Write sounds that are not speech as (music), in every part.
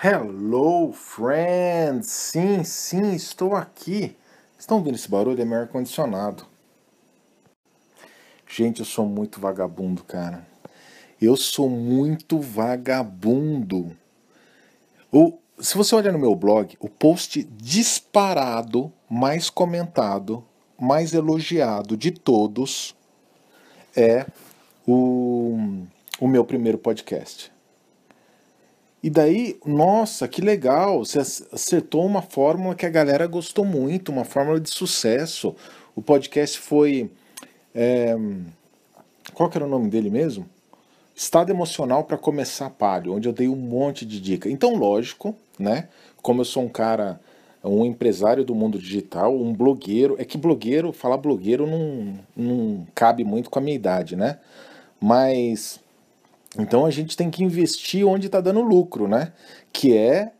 Hello, friends! Sim, sim, estou aqui. Estão ouvindo esse barulho? É meu ar-condicionado. Gente, eu sou muito vagabundo, cara. Eu sou muito vagabundo. O, se você olhar no meu blog, o post disparado, mais comentado, mais elogiado de todos é o, o meu primeiro podcast. E daí, nossa, que legal, você acertou uma fórmula que a galera gostou muito, uma fórmula de sucesso. O podcast foi. É... Qual que era o nome dele mesmo? Estado emocional para começar palio, onde eu dei um monte de dica. Então, lógico, né? Como eu sou um cara, um empresário do mundo digital, um blogueiro, é que blogueiro, falar blogueiro não, não cabe muito com a minha idade, né? Mas então a gente tem que investir onde está dando lucro, né? Que é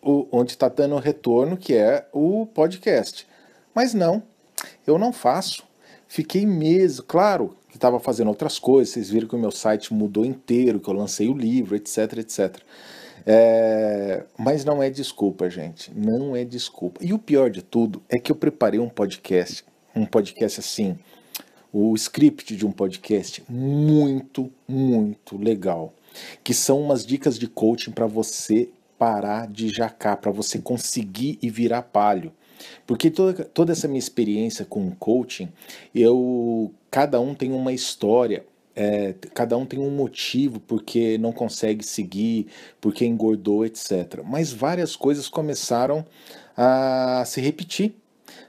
o, onde está dando retorno, que é o podcast. Mas não, eu não faço. Fiquei meses, claro que estava fazendo outras coisas, vocês viram que o meu site mudou inteiro, que eu lancei o livro, etc, etc. É, mas não é desculpa, gente. Não é desculpa. E o pior de tudo é que eu preparei um podcast, um podcast assim, o script de um podcast muito, muito legal, que são umas dicas de coaching para você parar de jacar, para você conseguir e virar palho. Porque toda, toda essa minha experiência com coaching, eu cada um tem uma história, é, cada um tem um motivo porque não consegue seguir, porque engordou, etc. Mas várias coisas começaram a se repetir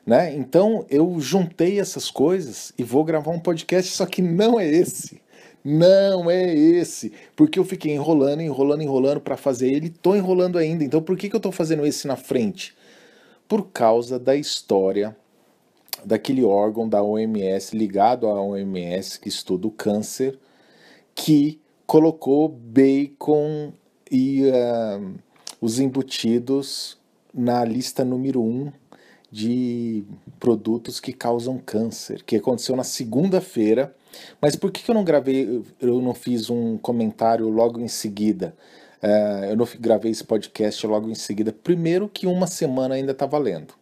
né? Então eu juntei essas coisas e vou gravar um podcast, só que não é esse. Não é esse, porque eu fiquei enrolando, enrolando, enrolando para fazer ele, tô enrolando ainda. Então por que, que eu tô fazendo esse na frente? Por causa da história daquele órgão da OMS ligado à OMS que estuda o câncer, que colocou bacon e uh, os embutidos na lista número um de produtos que causam câncer, que aconteceu na segunda-feira. Mas por que eu não gravei, eu não fiz um comentário logo em seguida? É, eu não gravei esse podcast logo em seguida. Primeiro que uma semana ainda está valendo.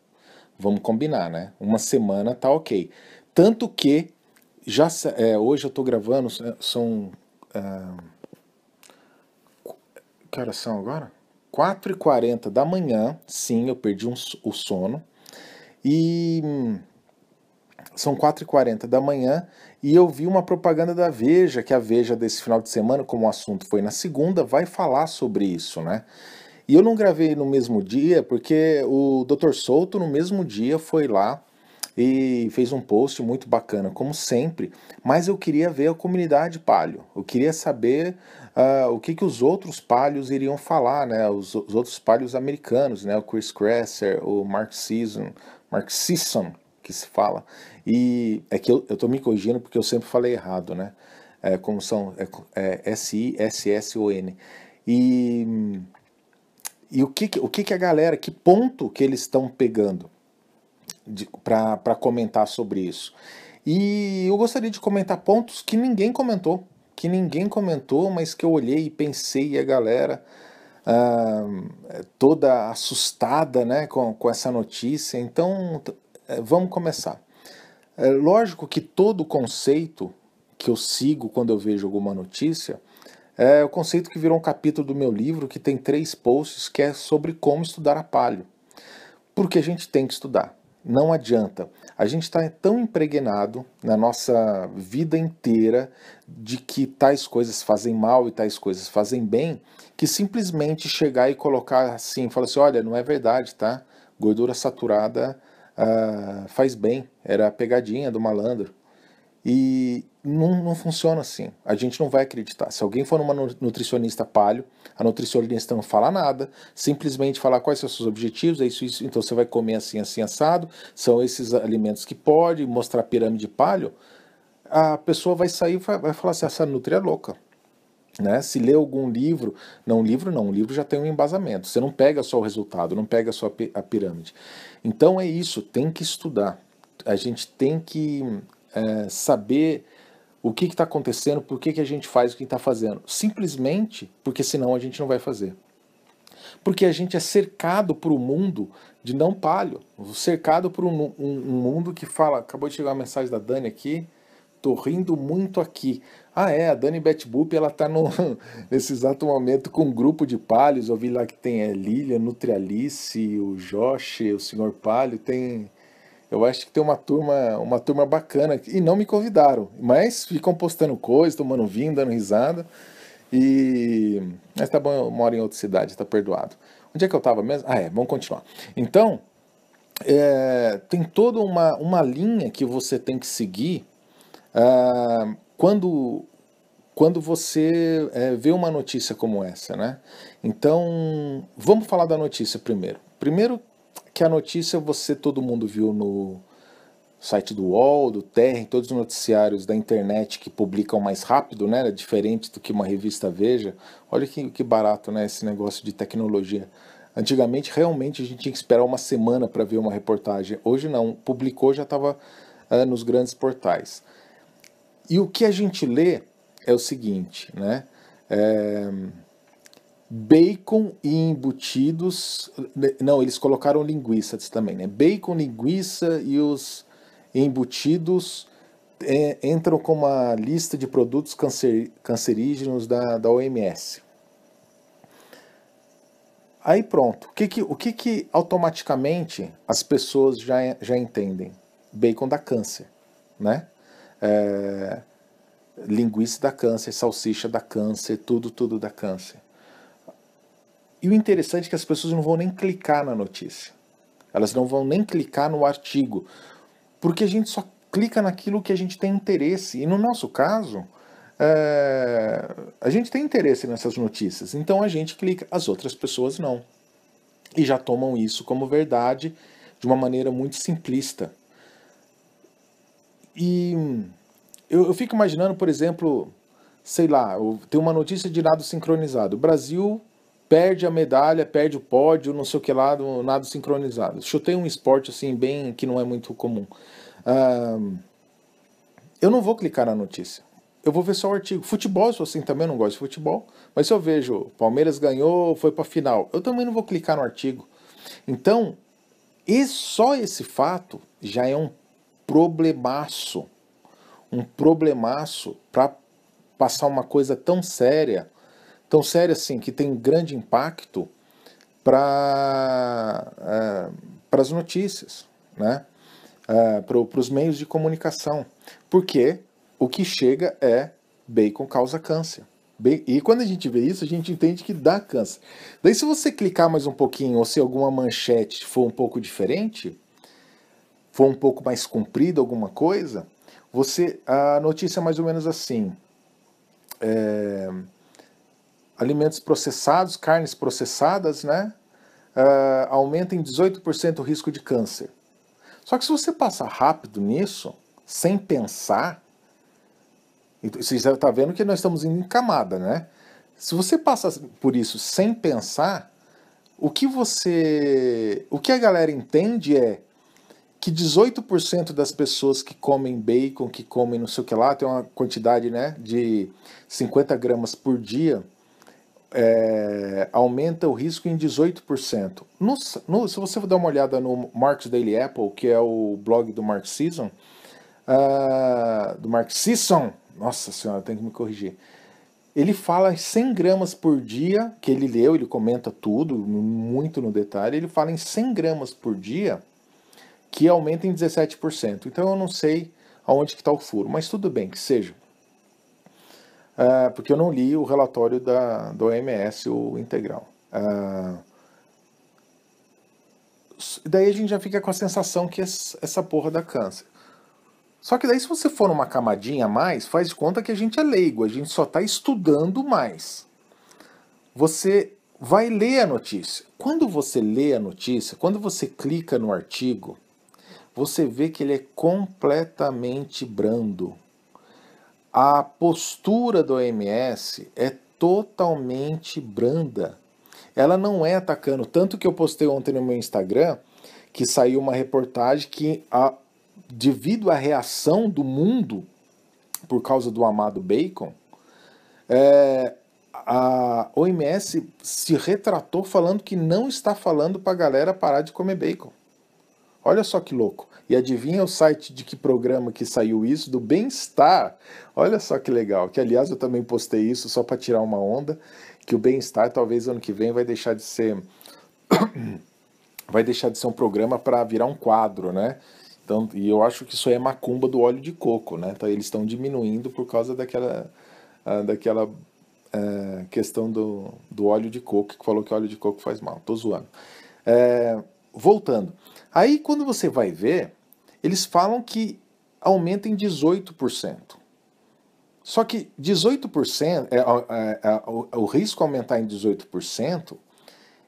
Vamos combinar, né? Uma semana tá ok. Tanto que já é, hoje eu estou gravando, é, são. Uh, que horas são agora? 4h40 da manhã, sim, eu perdi um, o sono e são 4h40 da manhã e eu vi uma propaganda da Veja, que a Veja desse final de semana, como o assunto foi na segunda, vai falar sobre isso, né? E eu não gravei no mesmo dia porque o Dr. Souto, no mesmo dia, foi lá e fez um post muito bacana, como sempre, mas eu queria ver a comunidade palio, eu queria saber uh, o que, que os outros palhos iriam falar, né? Os, os outros palhos americanos, né? O Chris Kresser, o Mark Season, marxism que se fala. E é que eu estou me corrigindo porque eu sempre falei errado, né? É, como são é, é S-I-S-S-O-N. E, e o, que, o que, que a galera, que ponto que eles estão pegando para comentar sobre isso? E eu gostaria de comentar pontos que ninguém comentou, que ninguém comentou, mas que eu olhei e pensei, e a galera ah, toda assustada né, com, com essa notícia. Então, eh, vamos começar. É lógico que todo conceito que eu sigo quando eu vejo alguma notícia é o conceito que virou um capítulo do meu livro, que tem três posts, que é sobre como estudar a palio. Porque a gente tem que estudar não adianta. A gente está tão impregnado na nossa vida inteira de que tais coisas fazem mal e tais coisas fazem bem, que simplesmente chegar e colocar assim, falar assim, olha, não é verdade, tá? Gordura saturada ah, faz bem, era a pegadinha do malandro. E não, não funciona assim. A gente não vai acreditar. Se alguém for numa nutricionista palho, a nutricionista não fala nada, simplesmente falar quais são os seus objetivos, é isso, isso, então você vai comer assim, assim, assado, são esses alimentos que pode, mostrar pirâmide palho, a pessoa vai sair e vai, vai falar assim, essa nutri é louca. Né? Se lê algum livro, não livro não, livro já tem um embasamento. Você não pega só o resultado, não pega só a pirâmide. Então é isso, tem que estudar. A gente tem que é, saber o que está acontecendo, por que, que a gente faz o que está fazendo. Simplesmente porque senão a gente não vai fazer. Porque a gente é cercado por um mundo de não palho, cercado por um, um, um mundo que fala, acabou de chegar uma mensagem da Dani aqui, tô rindo muito aqui. Ah, é, a Dani Betbup, ela tá no, (laughs) nesse exato momento com um grupo de palhos. Eu vi lá que tem a é, Lilia, Nutrialice, o Josh, o Senhor Palho, tem eu acho que tem uma turma, uma turma bacana e não me convidaram, mas ficam postando coisas, tomando vinho, dando risada. E mas tá bom, eu moro em outra cidade, tá perdoado. Onde é que eu tava mesmo? Ah, é, vamos continuar. Então, é, tem toda uma, uma linha que você tem que seguir ah, quando, quando você é, vê uma notícia como essa, né? Então, vamos falar da notícia primeiro. Primeiro, que a notícia você, todo mundo viu no site do UOL, do Terra, em todos os noticiários da internet que publicam mais rápido, né? É diferente do que uma revista Veja. Olha que, que barato, né? Esse negócio de tecnologia. Antigamente, realmente, a gente tinha que esperar uma semana para ver uma reportagem. Hoje, não. Publicou, já estava ah, nos grandes portais. E o que a gente lê é o seguinte, né? É bacon e embutidos. Né, não, eles colocaram linguiças também, né? Bacon, linguiça e os embutidos é, entram com uma lista de produtos cancer, cancerígenos da, da OMS. Aí pronto. O que, que, o que, que automaticamente as pessoas já, já entendem? Bacon dá câncer, né? É, linguiça dá câncer, salsicha dá câncer, tudo, tudo dá câncer. E o interessante é que as pessoas não vão nem clicar na notícia. Elas não vão nem clicar no artigo. Porque a gente só clica naquilo que a gente tem interesse. E no nosso caso, é... a gente tem interesse nessas notícias. Então a gente clica, as outras pessoas não. E já tomam isso como verdade de uma maneira muito simplista. E eu, eu fico imaginando, por exemplo, sei lá, tem uma notícia de dado sincronizado. O Brasil perde a medalha, perde o pódio, não sei o que lá, do nado sincronizado. Chutei um esporte assim, bem que não é muito comum. Ah, eu não vou clicar na notícia. Eu vou ver só o artigo. Futebol, se assim também, não gosto de futebol. Mas se eu vejo Palmeiras ganhou, foi para final, eu também não vou clicar no artigo. Então, e só esse fato já é um problemaço. Um problemaço para passar uma coisa tão séria então, sério, assim que tem grande impacto para uh, é, as notícias, né? É, para os meios de comunicação. Porque o que chega é bacon causa câncer. E quando a gente vê isso, a gente entende que dá câncer. Daí, se você clicar mais um pouquinho, ou se alguma manchete for um pouco diferente, for um pouco mais comprida, alguma coisa, você a notícia é mais ou menos assim. É, alimentos processados, carnes processadas, né? Uh, aumenta em 18% o risco de câncer. Só que se você passa rápido nisso, sem pensar, você já está vendo que nós estamos indo em camada, né? Se você passa por isso sem pensar, o que você. O que a galera entende é que 18% das pessoas que comem bacon, que comem não sei o que lá, tem uma quantidade né, de 50 gramas por dia, é, aumenta o risco em 18%. No, no, se você der uma olhada no Marx Daily Apple, que é o blog do Mark Season, uh, ah, do Mark Season, nossa senhora, tem que me corrigir. Ele fala 100 gramas por dia, que ele leu, ele comenta tudo, muito no detalhe. Ele fala em 100 gramas por dia, que aumenta em 17%. Então eu não sei aonde que está o furo, mas tudo bem que seja. É, porque eu não li o relatório da, do OMS, o integral. É, daí a gente já fica com a sensação que essa porra dá câncer. Só que daí se você for uma camadinha a mais, faz de conta que a gente é leigo, a gente só está estudando mais. Você vai ler a notícia. Quando você lê a notícia, quando você clica no artigo, você vê que ele é completamente brando a postura do OMS é totalmente branda. Ela não é atacando. Tanto que eu postei ontem no meu Instagram que saiu uma reportagem que, a, devido à reação do mundo por causa do amado Bacon, é, a OMS se retratou falando que não está falando para a galera parar de comer bacon. Olha só que louco. E adivinha o site de que programa que saiu isso? Do Bem-Estar. Olha só que legal. Que aliás eu também postei isso só para tirar uma onda, que o Bem-Estar talvez ano que vem vai deixar de ser (coughs) vai deixar de ser um programa para virar um quadro, né? Então, e eu acho que isso é macumba do óleo de coco, né? Então, eles estão diminuindo por causa daquela ah, daquela é, questão do, do óleo de coco, que falou que óleo de coco faz mal. Tô zoando. É, voltando. Aí quando você vai ver, eles falam que aumenta em 18%. Só que 18%, é, é, é, é, o, o risco aumentar em 18%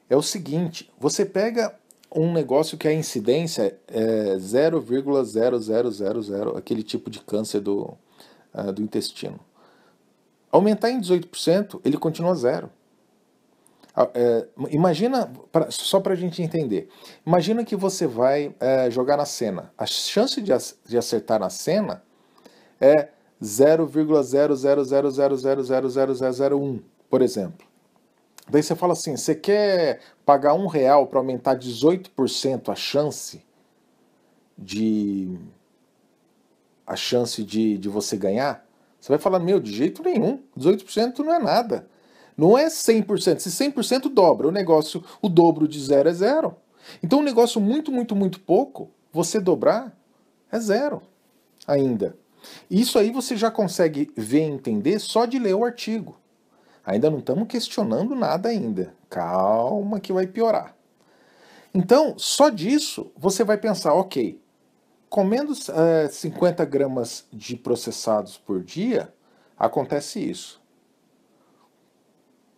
é o seguinte: você pega um negócio que a incidência é 0,0000, aquele tipo de câncer do, uh, do intestino. Aumentar em 18%, ele continua zero. Ah, é, imagina, pra, só para a gente entender, imagina que você vai é, jogar na cena. A chance de, de acertar na cena é 0,000000001, por exemplo. Daí você fala assim, você quer pagar um real para aumentar 18% a chance de a chance de, de você ganhar? Você vai falar, meu, de jeito nenhum, 18% não é nada. Não é 100%. Se 100% dobra o negócio, o dobro de zero é zero. Então, um negócio muito, muito, muito pouco, você dobrar, é zero ainda. Isso aí você já consegue ver e entender só de ler o artigo. Ainda não estamos questionando nada ainda. Calma que vai piorar. Então, só disso você vai pensar, ok, comendo é, eh, 50 gramas de processados por dia, acontece isso.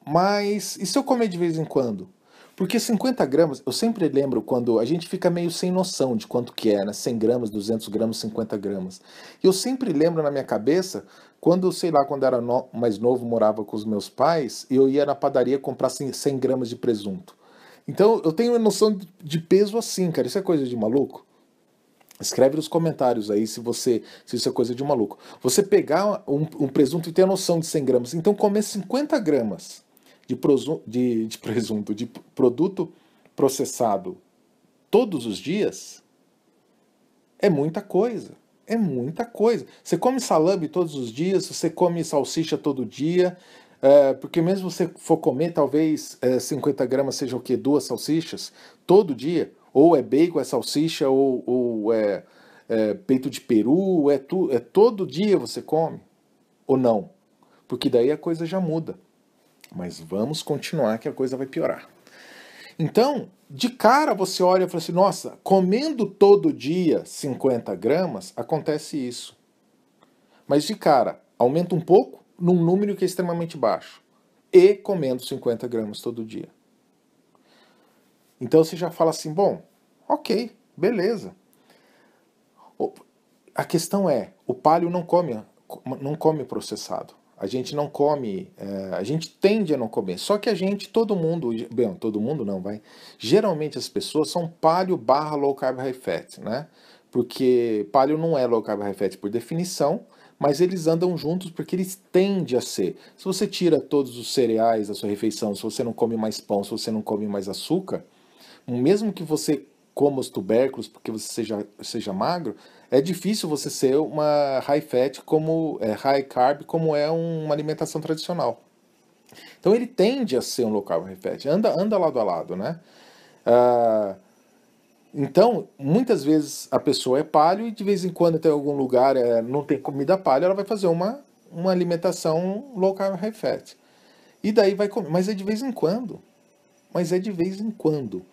Mas e se eu comer de vez em quando? Porque 50 gramas, eu sempre lembro quando a gente fica meio sem noção de quanto que é, né? 100 gramas, 200 gramas, 50 gramas. E eu sempre lembro na minha cabeça, quando, sei lá, quando era no, mais novo, morava com os meus pais, e eu ia na padaria comprar 100, 100 gramas de presunto. Então eu tenho uma noção de peso assim, cara. Isso é coisa de maluco? Escreve nos comentários aí se você se isso é coisa de maluco. Você pegar um, um presunto e ter a noção de 100 gramas, então comer 50 gramas de, presunto, de, de, presunto, de produto processado todos os dias, é muita coisa. É muita coisa. Você come salame todos os dias, você come salsicha todo dia, é, porque mesmo você for comer, talvez é, 50 gramas seja o quê? Duas salsichas todo dia. Ou é bacon, é salsicha, ou, ou é, é, peito de peru, é, tu, é todo dia você come. Ou não? Porque daí a coisa já muda mas vamos continuar que a coisa vai piorar. Então, de cara você olha e fala assim: nossa, comendo todo dia 50 gramas, acontece isso. Mas de cara, aumenta um pouco num número que é extremamente baixo. E comendo 50 gramas todo dia. Então você já fala assim: bom, ok, beleza. A questão é: o palio não come, não come processado. A gente não come, é, a gente tende a não comer. Só que a gente, todo mundo, bem, todo mundo não, vai. Geralmente as pessoas são paleo barra low carb high fat, né? Porque paleo não é low carb high fat por definição, mas eles andam juntos porque eles tendem a ser. Se você tira todos os cereais da sua refeição, se você não come mais pão, se você não come mais açúcar, mesmo que você coma os tubérculos porque você seja, seja magro, é difícil você ser uma high fat como é, high carb como é uma alimentação tradicional. Então ele tende a ser um low carb high fat, anda, anda lado a lado, né? Ah, então, muitas vezes a pessoa é palho e de vez em quando tem algum lugar, é, não tem comida palho ela vai fazer uma, uma alimentação low carb high fat. E daí vai comer, mas é de vez em quando. Mas é de vez em quando.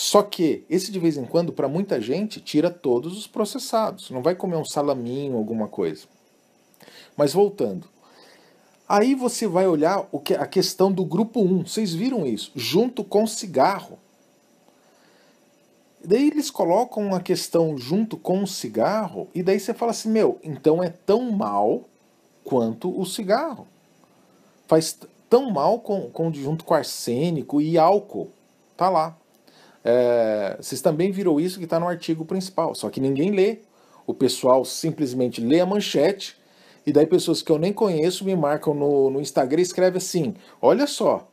Só que esse de vez em quando, para muita gente, tira todos os processados. Não vai comer um salaminho, alguma coisa. Mas voltando. Aí você vai olhar o que, a questão do grupo 1. Vocês viram isso? Junto com cigarro. Daí eles colocam a questão junto com o cigarro, e daí você fala assim: meu, então é tão mal quanto o cigarro. Faz tão mal com, com junto com arsênico e álcool. Tá lá. É, vocês também viram isso que está no artigo principal, só que ninguém lê. O pessoal simplesmente lê a manchete e daí pessoas que eu nem conheço me marcam no, no Instagram e escrevem assim: olha só,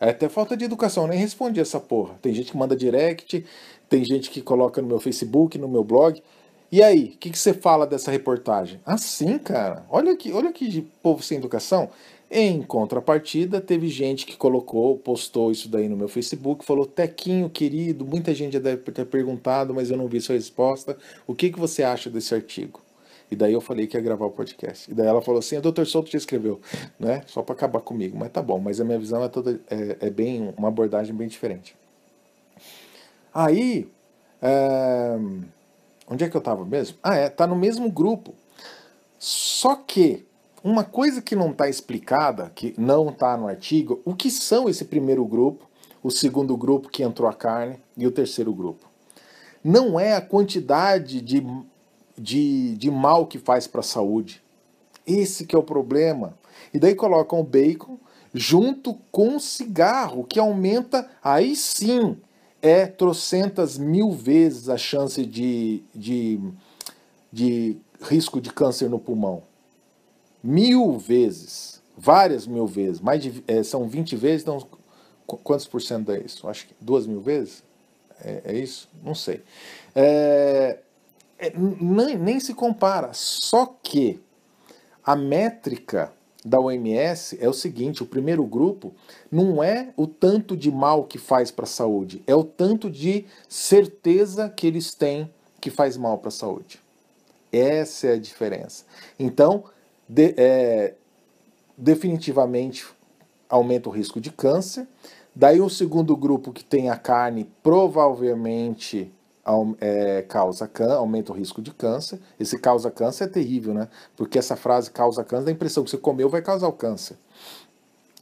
é até falta de educação, eu nem respondi essa porra. Tem gente que manda direct, tem gente que coloca no meu Facebook, no meu blog. E aí, o que, que, você fala dessa reportagem? Assim, cara, olha que, olha que povo sem educação. Em contrapartida, teve gente que colocou, postou isso daí no meu Facebook, falou: Tequinho querido, muita gente já deve ter perguntado, mas eu não vi sua resposta. O que, que você acha desse artigo? E daí eu falei que ia gravar o podcast. E daí ela falou assim: o doutor Souto te escreveu, né? Só para acabar comigo. Mas tá bom, mas a minha visão é, toda, é, é bem uma abordagem bem diferente. Aí, é... onde é que eu tava mesmo? Ah, é, tá no mesmo grupo. Só que uma coisa que não está explicada, que não está no artigo, o que são esse primeiro grupo, o segundo grupo que entrou a carne e o terceiro grupo. Não é a quantidade de, de, de mal que faz para a saúde. Esse que é o problema. E daí colocam o bacon junto com o cigarro, que aumenta, aí sim, é trocentas mil vezes a chance de, de, de risco de câncer no pulmão mil vezes, várias mil vezes, mais de, é, são 20 vezes, então quantos por cento é isso? Acho que duas mil vezes? É, é isso? Não sei. É, é nem, nem se compara, só que a métrica da OMS é o seguinte: o primeiro grupo não é o tanto de mal que faz para a saúde, é o tanto de certeza que eles têm que faz mal para a saúde. Essa é a diferença. Então, de, é, definitivamente aumenta o risco de câncer. Daí o segundo grupo que tem a carne provavelmente é, causa aumenta o risco de câncer. Esse causa câncer é terrível, né? Porque essa frase causa câncer dá a impressão que você comeu vai causar o câncer.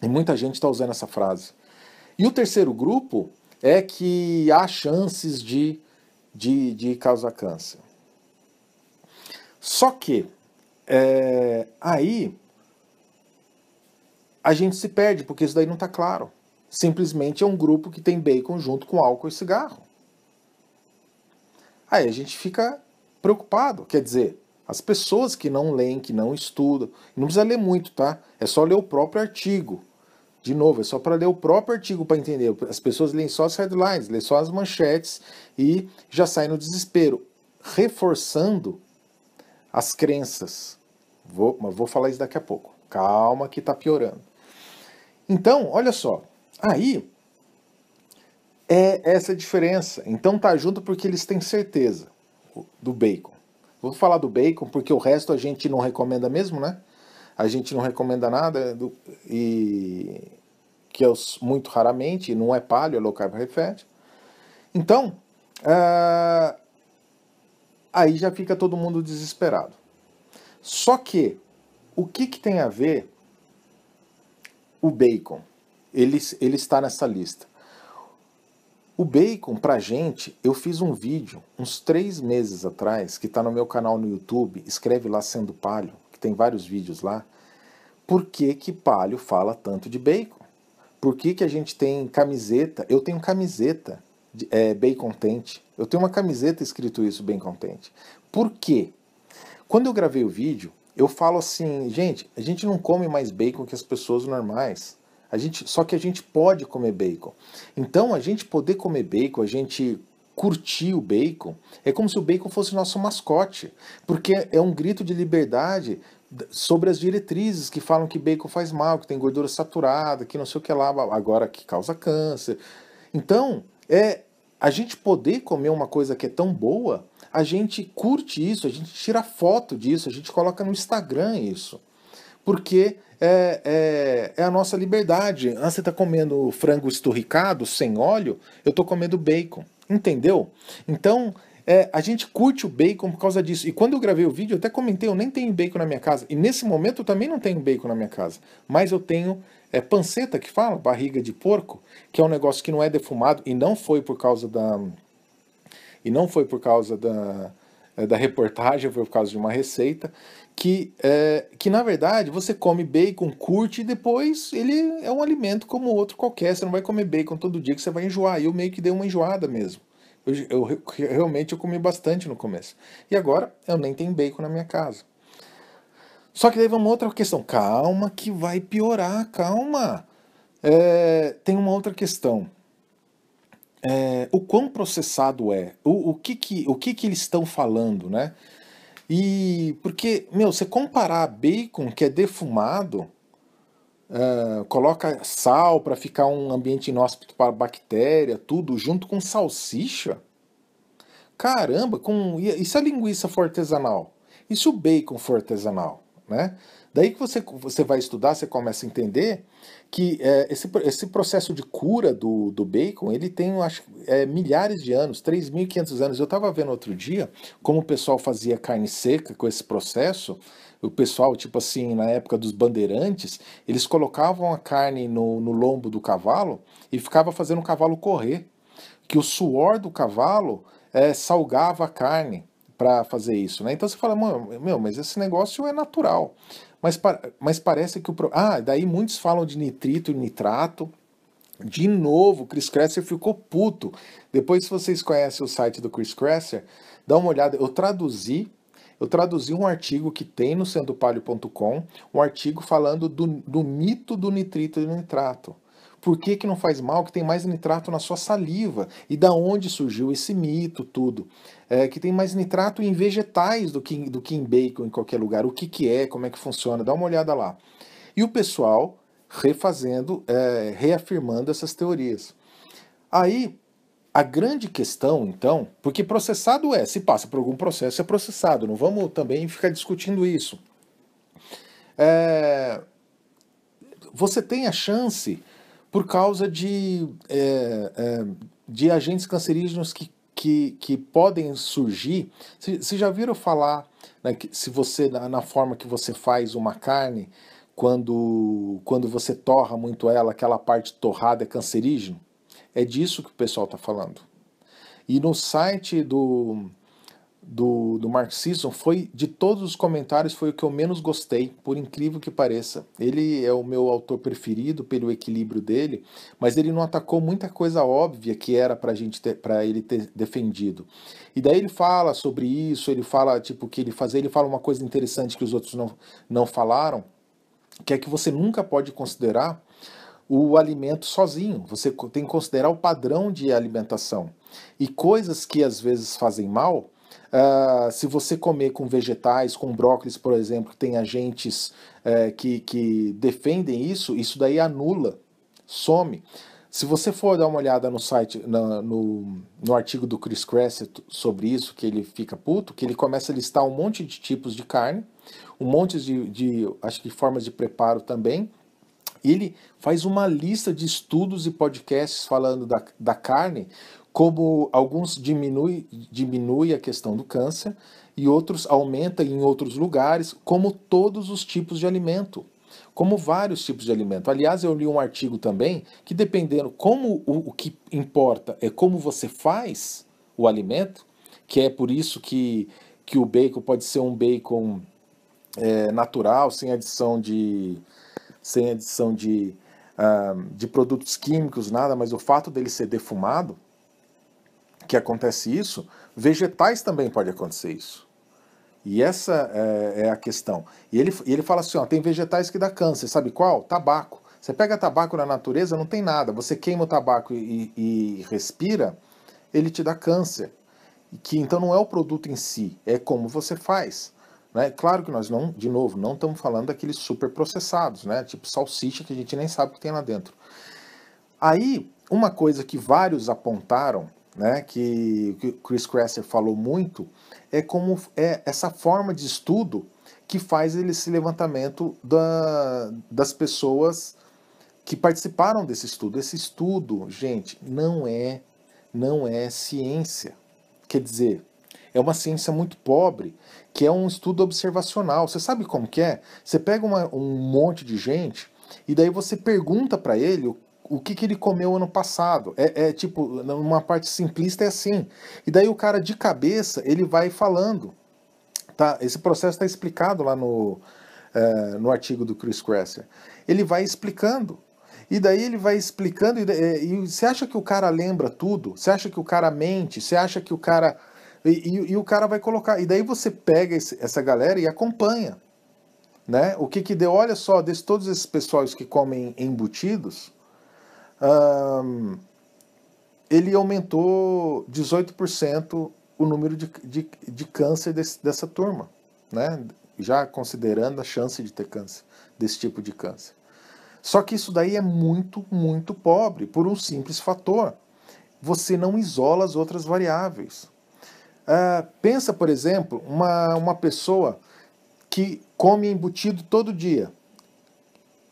E muita gente está usando essa frase. E o terceiro grupo é que há chances de, de, de causar câncer. Só que é, aí a gente se perde, porque isso daí não está claro. Simplesmente é um grupo que tem bacon junto com álcool e cigarro. Aí a gente fica preocupado. Quer dizer, as pessoas que não leem, que não estudam, não precisa ler muito, tá? É só ler o próprio artigo. De novo, é só para ler o próprio artigo para entender. As pessoas leem só as headlines, leem só as manchetes e já saem no desespero, reforçando as crenças. Vou, mas vou falar isso daqui a pouco. Calma que está piorando. Então, olha só. Aí é essa diferença. Então tá junto porque eles têm certeza do bacon. Vou falar do bacon porque o resto a gente não recomenda mesmo, né? A gente não recomenda nada do, e que é os, muito raramente, não é palho, é low carb high Então, uh, aí já fica todo mundo desesperado. Só que o que, que tem a ver o bacon? Ele, ele está nessa lista. O bacon, pra gente, eu fiz um vídeo uns três meses atrás, que está no meu canal no YouTube, escreve lá Sendo Palho, que tem vários vídeos lá. Por que, que Palho fala tanto de bacon? Por que, que a gente tem camiseta? Eu tenho camiseta de, é, bem contente. Eu tenho uma camiseta escrito isso bem contente. Por quê? Quando eu gravei o vídeo, eu falo assim, gente, a gente não come mais bacon que as pessoas normais. A gente, só que a gente pode comer bacon. Então, a gente poder comer bacon, a gente curtir o bacon, é como se o bacon fosse nosso mascote, porque é um grito de liberdade sobre as diretrizes que falam que bacon faz mal, que tem gordura saturada, que não sei o que lá, agora que causa câncer. Então, é a gente poder comer uma coisa que é tão boa a gente curte isso, a gente tira foto disso, a gente coloca no Instagram isso. Porque é, é, é a nossa liberdade. Ah, você está comendo frango esturricado, sem óleo, eu estou comendo bacon. Entendeu? Então, é, a gente curte o bacon por causa disso. E quando eu gravei o vídeo, eu até comentei, eu nem tenho bacon na minha casa. E nesse momento eu também não tenho bacon na minha casa. Mas eu tenho é, panceta, que fala, barriga de porco, que é um negócio que não é defumado e não foi por causa da e não foi por causa da, eh, da reportagem, foi por causa de uma receita, que, é, que na verdade você come bacon, curte e depois ele é um alimento como outro qualquer. Você não vai comer bacon todo dia que você vai enjoar. Eu meio que dei uma enjoada mesmo. Eu, eu realmente eu comi bastante no começo. E agora eu nem tenho bacon na minha casa. Só que daí vamos outra questão. Calma que vai piorar, calma. É, tem uma outra questão é, o quão processado é, o, o, que, que, o que, que eles estão falando, né? E porque, meu, você comparar bacon que é defumado, é, coloca sal para ficar um ambiente inóspito para bactéria, tudo, junto com salsicha. Caramba, com, e, e se a linguiça for artesanal? E se o bacon for artesanal, né? Daí que você, você vai estudar, você começa a entender que é, esse, esse processo de cura do, do bacon, ele tem, acho, é, milhares de anos, 3.500 anos. Eu estava vendo outro dia como o pessoal fazia carne seca com esse processo, o pessoal, tipo assim, na época dos bandeirantes, eles colocavam a carne no, no lombo do cavalo e ficava fazendo o cavalo correr. Que o suor do cavalo é, salgava a carne para fazer isso, né? Então você fala, meu, mas esse negócio é natural. Mas, mas parece que o. Ah, daí muitos falam de nitrito e nitrato. De novo, Chris Kresser ficou puto. Depois, se vocês conhecem o site do Chris Kresser, dá uma olhada. Eu traduzi, eu traduzi um artigo que tem no sendopalho.com, um artigo falando do, do mito do nitrito e do nitrato. Por que, que não faz mal? Que tem mais nitrato na sua saliva. E da onde surgiu esse mito, tudo. É, que tem mais nitrato em vegetais do que, do que em bacon, em qualquer lugar. O que, que é, como é que funciona, dá uma olhada lá. E o pessoal refazendo, é, reafirmando essas teorias. Aí, a grande questão, então, porque processado é, se passa por algum processo, é processado, não vamos também ficar discutindo isso. É, você tem a chance por causa de, é, é, de agentes cancerígenos que, que, que podem surgir. Vocês já viram falar, né, que se você, na, na forma que você faz uma carne, quando, quando você torra muito ela, aquela parte torrada é cancerígeno? É disso que o pessoal está falando. E no site do, do, do Mark Sisson foi, de todos os comentários, foi o que eu menos gostei, por incrível que pareça. Ele é o meu autor preferido pelo equilíbrio dele, mas ele não atacou muita coisa óbvia que era para gente para ele ter defendido. E daí ele fala sobre isso, ele fala tipo que ele fazer, ele fala uma coisa interessante que os outros não, não falaram, que é que você nunca pode considerar o alimento sozinho. Você tem que considerar o padrão de alimentação. E coisas que às vezes fazem mal, Uh, se você comer com vegetais, com brócolis, por exemplo, que tem agentes uh, que, que defendem isso, isso daí anula, some. Se você for dar uma olhada no site, no, no artigo do Chris Cresset sobre isso, que ele fica puto, que ele começa a listar um monte de tipos de carne, um monte de, de acho que formas de preparo também, ele faz uma lista de estudos e podcasts falando da, da carne como alguns diminui, diminui a questão do câncer e outros aumenta em outros lugares, como todos os tipos de alimento, como vários tipos de alimento. Aliás, eu li um artigo também que dependendo como o, o que importa é como você faz o alimento, que é por isso que, que o bacon pode ser um bacon é, natural, sem adição de sem adição de, uh, de produtos químicos, nada, mas o fato dele ser defumado que acontece isso, vegetais também pode acontecer isso. E essa é, é a questão. E ele, e ele fala assim: ó, tem vegetais que dá câncer, sabe qual? Tabaco. Você pega tabaco na natureza, não tem nada. Você queima o tabaco e, e respira, ele te dá câncer. E que então não é o produto em si, é como você faz. Né? Claro que nós não, de novo, não estamos falando daqueles super processados, né? tipo salsicha que a gente nem sabe o que tem lá dentro. Aí, uma coisa que vários apontaram né, que, o Chris Kresser falou muito, é como é essa forma de estudo que faz esse levantamento da, das pessoas que participaram desse estudo. Esse estudo, gente, não é não é ciência. Quer dizer, é uma ciência muito pobre, que é um estudo observacional. Você sabe como que é? Você pega uma, um monte de gente e daí você pergunta para ele o que, que ele comeu ano passado. É, é tipo, numa parte simplista é assim. E daí o cara de cabeça, ele vai falando. Tá? Esse processo está explicado lá no, é, no artigo do Chris Kresser. Ele vai explicando. E daí ele vai explicando, e, e, é, e você acha que o cara lembra tudo? Você acha que o cara mente? Você acha que o cara. E, e, e, o cara vai colocar. E daí você pega esse, essa galera e acompanha. Né? O que que deu? Olha só, desse todos esses pessoais que comem embutidos, ele aumentou 18% o número de, de, de câncer desse, dessa turma, né? já considerando a chance de ter câncer, desse tipo de câncer. Só que isso daí é muito, muito pobre, por um simples fator. Você não isola as outras variáveis. Uh, pensa, por exemplo, uma, uma pessoa que come embutido todo dia.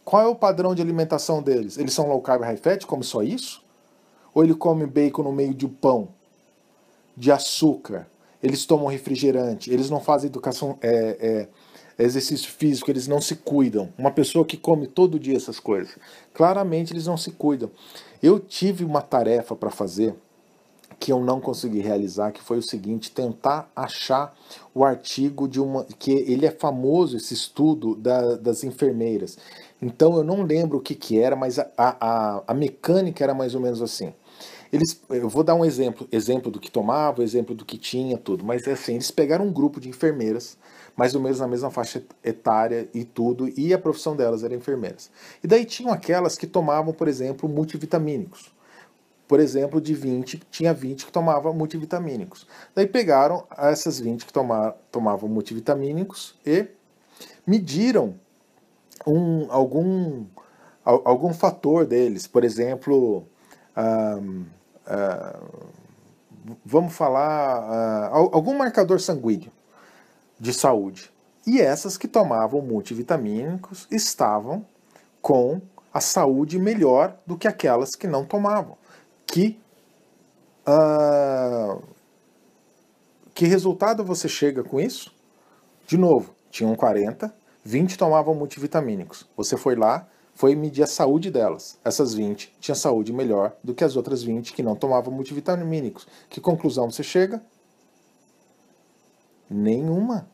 Qual é o padrão de alimentação deles? Eles são low carb high fat, come só isso? Ou ele come bacon no meio de pão, de açúcar? Eles tomam refrigerante, eles não fazem educação, é, é, é, exercício físico, eles não se cuidam. Uma pessoa que come todo dia essas coisas, claramente eles não se cuidam. Eu tive uma tarefa para fazer que eu não consegui realizar, que foi o seguinte, tentar achar o artigo de uma que ele é famoso esse estudo da, das enfermeiras. Então eu não lembro o que, que era, mas a, a, a mecânica era mais ou menos assim. Eles, eu vou dar um exemplo, exemplo do que tomava, exemplo do que tinha, tudo. Mas é assim, eles pegaram um grupo de enfermeiras, mais ou menos na mesma faixa etária e tudo, e a profissão delas era enfermeiras. E daí tinham aquelas que tomavam, por exemplo, multivitamínicos. Por exemplo, de 20, tinha 20 que tomava multivitamínicos. Daí pegaram essas 20 que tomavam multivitamínicos e mediram um, algum, algum fator deles. Por exemplo, vamos falar, ah, algum marcador sanguíneo de saúde. E essas que tomavam multivitamínicos estavam com a saúde melhor do que aquelas que não tomavam, que Uh, que resultado você chega com isso? De novo, tinham 40, 20 tomavam multivitamínicos. Você foi lá, foi medir a saúde delas. Essas 20 tinham saúde melhor do que as outras 20 que não tomavam multivitamínicos. Que conclusão você chega? Nenhuma.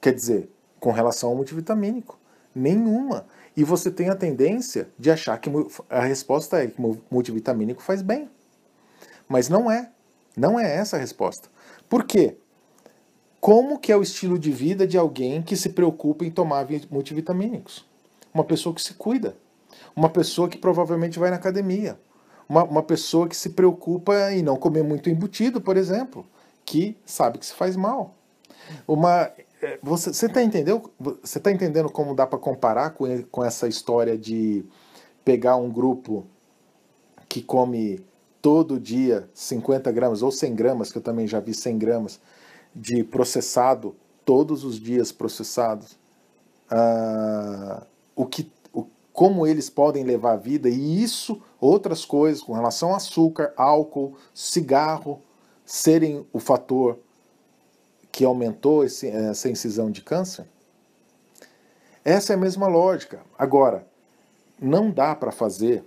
Quer dizer, com relação ao multivitamínico, nenhuma. E você tem a tendência de achar que a resposta é que multivitamínico faz bem. Mas não é. Não é essa a resposta. Por quê? como que é o estilo de vida de alguém que se preocupa em tomar multivitamínicos. Uma pessoa que se cuida. Uma pessoa que provavelmente vai na academia. Uma, uma pessoa que se preocupa em não comer muito embutido, por exemplo, que sabe que se faz mal. Uma, eh, você está entendendo? Você tá entendendo como dá para comparar com, com essa história de pegar um grupo que come todo dia 50 gramas ou 100 gramas, que eu também já vi 100 gramas, de processado, todos os dias processados, uh, o que, o, como eles podem levar a vida, e isso, outras coisas com relação a açúcar, álcool, cigarro, serem o fator que aumentou esse, essa incisão de câncer? Essa é a mesma lógica. Agora, não dá para fazer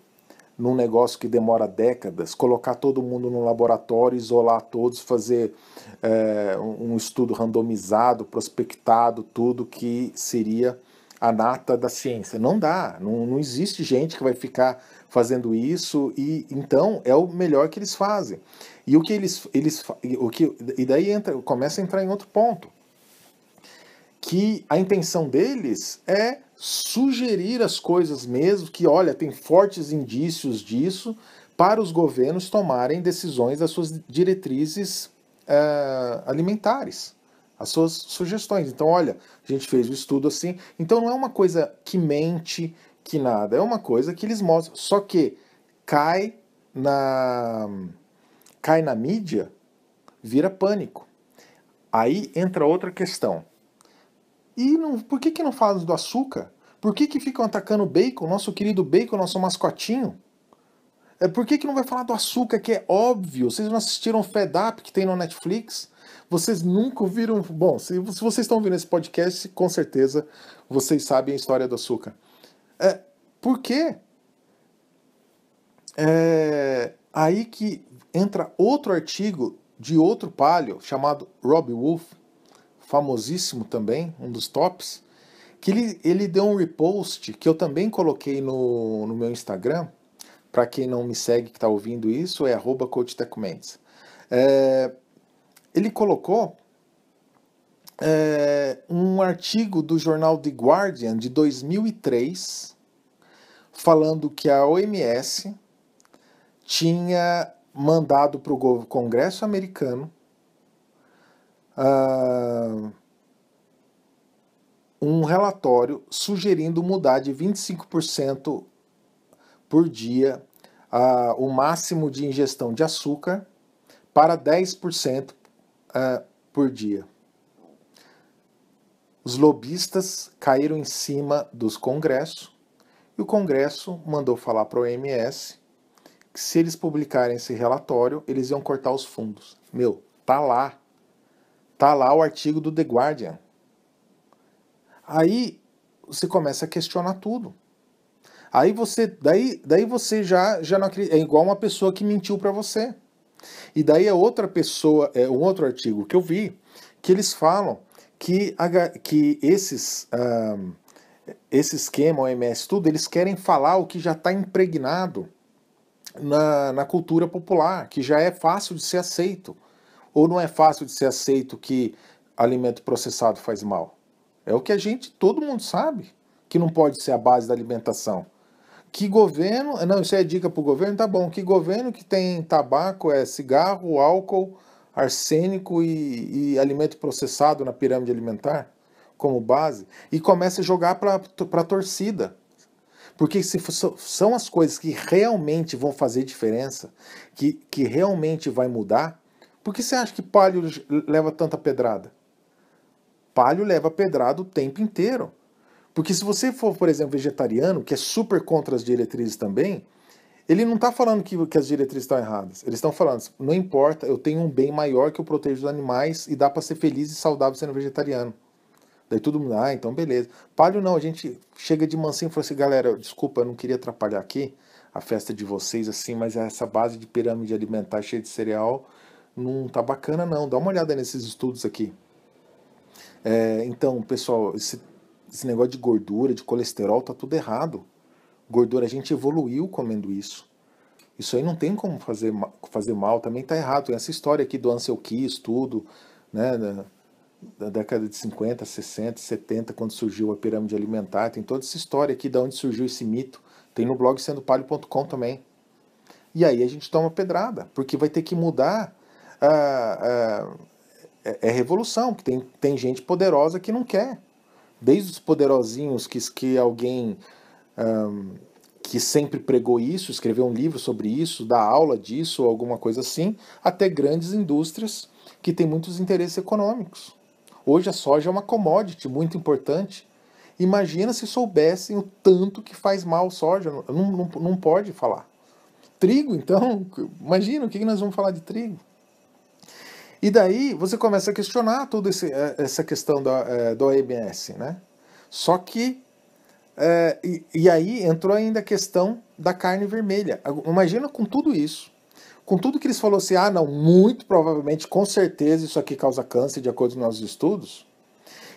num negócio que demora décadas, colocar todo mundo no laboratório, isolar todos, fazer é, um estudo randomizado, prospectado, tudo que seria a nata da ciência. Não dá, não, não existe gente que vai ficar fazendo isso e então é o melhor que eles fazem. E o que eles, eles o que e daí entra, começa a entrar em outro ponto, que a intenção deles é sugerir as coisas mesmo, que olha, tem fortes indícios disso, para os governos tomarem decisões das suas diretrizes uh, alimentares, as suas sugestões. Então, olha, a gente fez o um estudo assim. Então, não é uma coisa que mente, que nada, é uma coisa que eles mostram. Só que cai na, cai na mídia, vira pânico. Aí entra outra questão. E não, por que, que não falam do açúcar? Por que, que ficam atacando o bacon, nosso querido bacon, nosso mascotinho? É, por que, que não vai falar do açúcar, que é óbvio? Vocês não assistiram Fed Up que tem no Netflix? Vocês nunca viram. Bom, se, se vocês estão vendo esse podcast, com certeza vocês sabem a história do açúcar. É, por quê? É, aí que entra outro artigo de outro palio chamado Rob Wolf, famosíssimo também, um dos tops, que ele, ele deu um repost que eu também coloquei no, no meu Instagram. Para quem não me segue, que está ouvindo isso, é arroba é, ele colocou é, um artigo do jornal The Guardian de 2003 falando que a OMS tinha mandado para o Congresso americano uh, um relatório sugerindo mudar de 25% por dia uh, o máximo de ingestão de açúcar para 10% uh, ah, por dia. Os lobistas caíram em cima dos Congresso e o Congresso mandou falar para o OMS que se eles publicarem esse relatório, eles iam cortar os fundos. Meu, tá lá. Tá lá o artigo do The Guardian. Aí você começa a questionar tudo. Aí você, daí, daí você já, já não acredita. É igual uma pessoa que mentiu para você. E daí é outra pessoa, é um outro artigo que eu vi, que eles falam que, que esses, um, esse esquema, OMS, tudo, eles querem falar o que já está impregnado na, na cultura popular, que já é fácil de ser aceito. Ou não é fácil de ser aceito que alimento processado faz mal? É o que a gente, todo mundo sabe, que não pode ser a base da alimentação. Que governo, não, isso é dica para o governo, tá bom. Que governo que tem tabaco, é cigarro, álcool, arsênico e, e alimento processado na pirâmide alimentar como base e começa a jogar para a torcida. Porque se são as coisas que realmente vão fazer diferença, que, que realmente vai mudar, por que você acha que palho leva tanta pedrada? Palho leva pedrada o tempo inteiro. Porque se você for, por exemplo, vegetariano, que é super contra as diretrizes também, ele não está falando que, que, as diretrizes estão erradas. Eles estão falando, não importa, eu tenho um bem maior que eu protejo os animais e dá para ser feliz e saudável sendo vegetariano. Daí todo mundo, ah, então beleza. Palho não, a gente chega de mansinho e fala assim, galera, desculpa, eu não queria atrapalhar aqui a festa de vocês, assim, mas é essa base de pirâmide alimentar cheia de cereal não tá bacana não. Dá uma olhada nesses estudos aqui. É, então, pessoal, esse, esse negócio de gordura, de colesterol, tá tudo errado. Gordura, a gente evoluiu comendo isso. Isso aí não tem como fazer, fazer mal, também tá errado. Tem essa história aqui do Ansel Keys, tudo, né, da, da, década de 50, 60, 70, quando surgiu a pirâmide alimentar. Tem toda essa história aqui, da onde surgiu esse mito. Tem no blog sendopalho.com também. E aí a gente toma pedrada, porque vai ter que mudar é, é, revolução, que tem, tem gente poderosa que não quer. Desde os poderosinhos que, que alguém um, que sempre pregou isso, escreveu um livro sobre isso, dá aula disso ou alguma coisa assim, até grandes indústrias que têm muitos interesses econômicos. Hoje a soja é uma commodity muito importante. Imagina se soubessem o tanto que faz mal soja. Não, não, não pode falar. Trigo, então, (laughs) imagina o que nós vamos falar de trigo. E daí você começa a questionar toda é, essa questão da, é, do OMS, né? Só que. É, e, e aí entrou ainda a questão da carne vermelha. Imagina com tudo isso com tudo que eles falaram assim, ah, não, muito provavelmente, com certeza isso aqui causa câncer, de acordo com nossos estudos.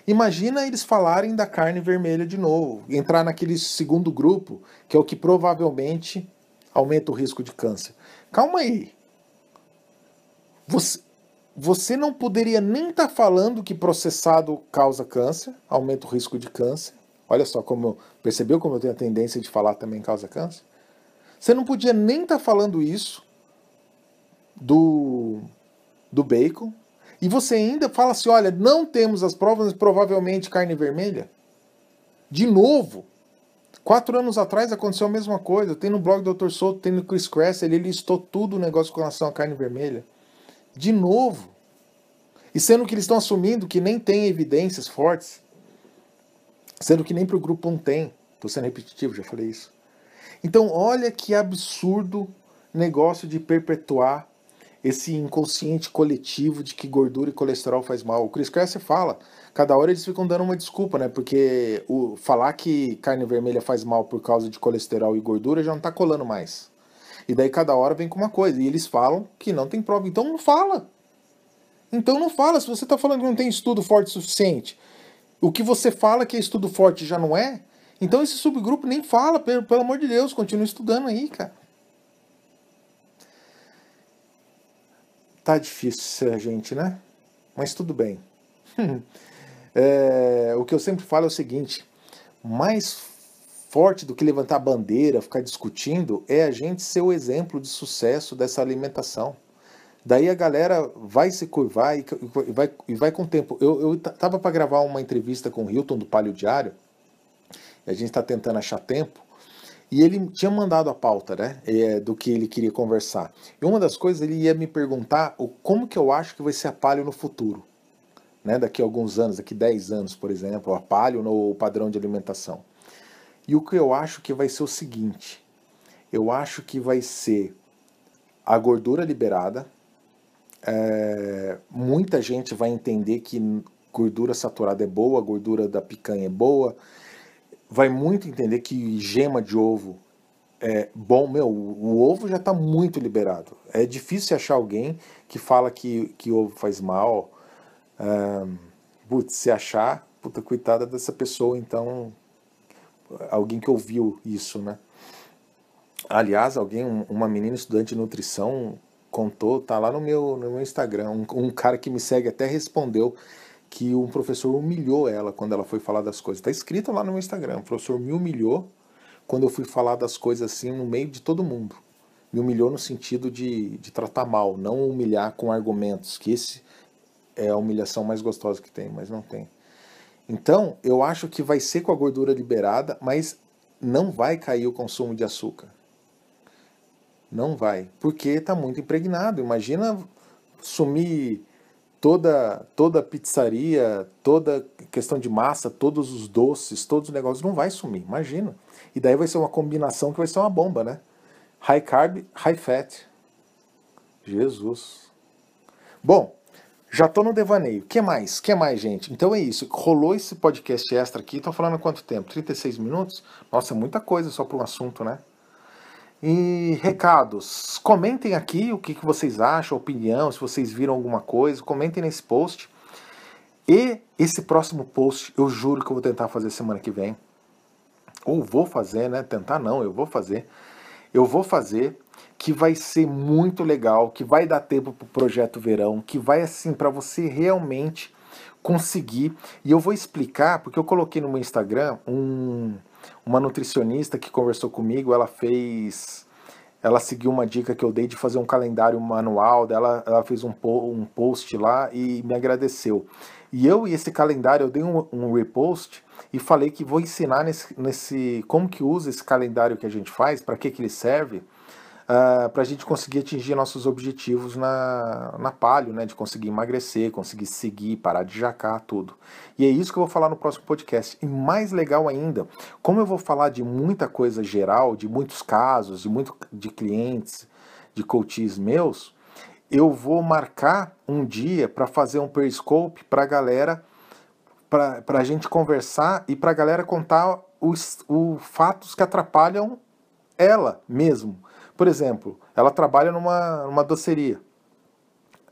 Imagina eles falarem da carne vermelha de novo, entrar naquele segundo grupo, que é o que provavelmente aumenta o risco de câncer. Calma aí. Você, você não poderia nem estar tá falando que processado causa câncer, aumenta o risco de câncer. Olha só como eu, percebeu como eu tenho a tendência de falar também causa câncer. Você não podia nem estar tá falando isso do do bacon. E você ainda fala assim, olha, não temos as provas, mas provavelmente carne vermelha. De novo, Quatro anos atrás aconteceu a mesma coisa. Tem no blog do Dr. Souto, tem no Chris Cress, ele listou tudo o negócio com relação à carne vermelha de novo. E sendo que eles estão assumindo que nem tem evidências fortes, sendo que nem para o grupo 1 tem. Estou sendo repetitivo, já falei isso. Então, olha que absurdo negócio de perpetuar esse inconsciente coletivo de que gordura e colesterol faz mal. O Chris Kresser fala, cada hora eles ficam dando uma desculpa, né? Porque o, falar que carne vermelha faz mal por causa de colesterol e gordura já não está colando mais. E daí cada hora vem com uma coisa. E eles falam que não tem prova. Então não fala. Então não fala. Se você está falando que não tem estudo forte o suficiente, o que você fala que é estudo forte já não é, então esse subgrupo nem fala, pelo, pelo amor de Deus, continua estudando aí, cara. Tá difícil ser a gente, né? Mas tudo bem. (laughs) é, o que eu sempre falo é o seguinte: mais forte do que levantar bandeira, ficar discutindo, é a gente ser o exemplo de sucesso dessa alimentação. Daí a galera vai se curvar e vai, e vai com o tempo. Eu, eu tava para gravar uma entrevista com o Hilton do Palio Diário, a gente está tentando achar tempo, e ele tinha mandado a pauta, né, é, do que ele queria conversar. E uma das coisas, ele ia me perguntar o, como que eu acho que vai ser a Palio no futuro. Né, daqui a alguns anos, daqui dez 10 anos, por exemplo, a palio no padrão de alimentação. E o que eu acho que vai ser o seguinte: eu acho que vai ser a gordura liberada. É, muita gente vai entender que gordura saturada é boa, gordura da picanha é boa. Vai muito entender que gema de ovo é bom. Meu, o ovo já está muito liberado. É difícil achar alguém que fala que, que ovo faz mal. É, putz, se achar, puta coitada dessa pessoa, então alguém que ouviu isso, né? Aliás, alguém, uma menina estudante de nutrição contou, tá lá no meu, no meu Instagram, um, um cara que me segue até respondeu que um professor humilhou ela quando ela foi falar das coisas. Tá escrito lá no meu Instagram, o professor me humilhou quando eu fui falar das coisas assim no meio de todo mundo. Me humilhou no sentido de, de tratar mal, não humilhar com argumentos, que esse é a humilhação mais gostosa que tem, mas não tem. Então, eu acho que vai ser com a gordura liberada, mas não vai cair o consumo de açúcar. Não vai, porque está muito impregnado. Imagina sumir toda toda pizzaria, toda questão de massa, todos os doces, todos os negócios não vai sumir, imagina. E daí vai ser uma combinação que vai ser uma bomba, né? High carb, high fat. Jesus. Bom, já tô no devaneio. Que mais? Que mais, gente? Então é isso. Rolou esse podcast extra aqui. Tô falando há quanto tempo? 36 minutos? Nossa, é muita coisa só para um assunto, né? E recados. Comentem aqui o que, que vocês acham, opinião, se vocês viram alguma coisa. Comentem nesse post. E esse próximo post, eu juro que eu vou tentar fazer semana que vem. Ou vou fazer, né? Tentar não, eu vou fazer. Eu vou fazer que vai ser muito legal, que vai dar tempo para o projeto verão, que vai assim para você realmente conseguir. E eu vou explicar, porque eu coloquei no meu Instagram um, uma nutricionista que conversou comigo, ela fez. Ela seguiu uma dica que eu dei de fazer um calendário manual dela. Ela fez um, um post lá e me agradeceu. E eu e esse calendário, eu dei um, um repost e falei que vou ensinar nesse, nesse como que usa esse calendário que a gente faz, para que, que ele serve uh, ah, para a gente conseguir atingir nossos objetivos na, na palio, né? De conseguir emagrecer, conseguir seguir, parar de jacar, tudo. E é isso que eu vou falar no próximo podcast. E mais legal ainda, como eu vou falar de muita coisa geral, de muitos casos, de, muito, de clientes, de coaches meus, eu vou marcar um dia para fazer um Periscope para a galera, para a gente conversar e para a galera contar os, os fatos que atrapalham ela mesmo. Por exemplo, ela trabalha numa, numa doceria.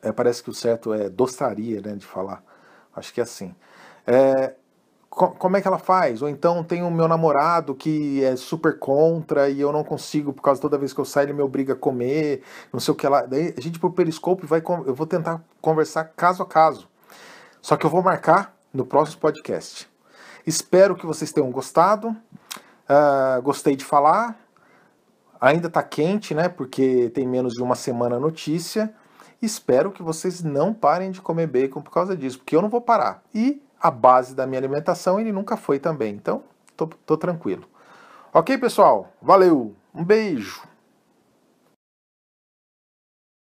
É, parece que o certo é doçaria, né, de falar. Acho que é assim. É, co como é que ela faz? Ou então tem o meu namorado que é super contra e eu não consigo, por causa toda vez que eu saio ele me obriga a comer, não sei o que lá. Daí a gente por Periscope vai, eu vou tentar conversar caso a caso. Só que eu vou marcar no próximo podcast. Espero que vocês tenham gostado. Uh, gostei de falar. Ainda está quente, né? Porque tem menos de uma semana notícia. Espero que vocês não parem de comer bacon por causa disso, porque eu não vou parar. E a base da minha alimentação ele nunca foi também. Então, tô, tô tranquilo. Ok, pessoal? Valeu! Um beijo!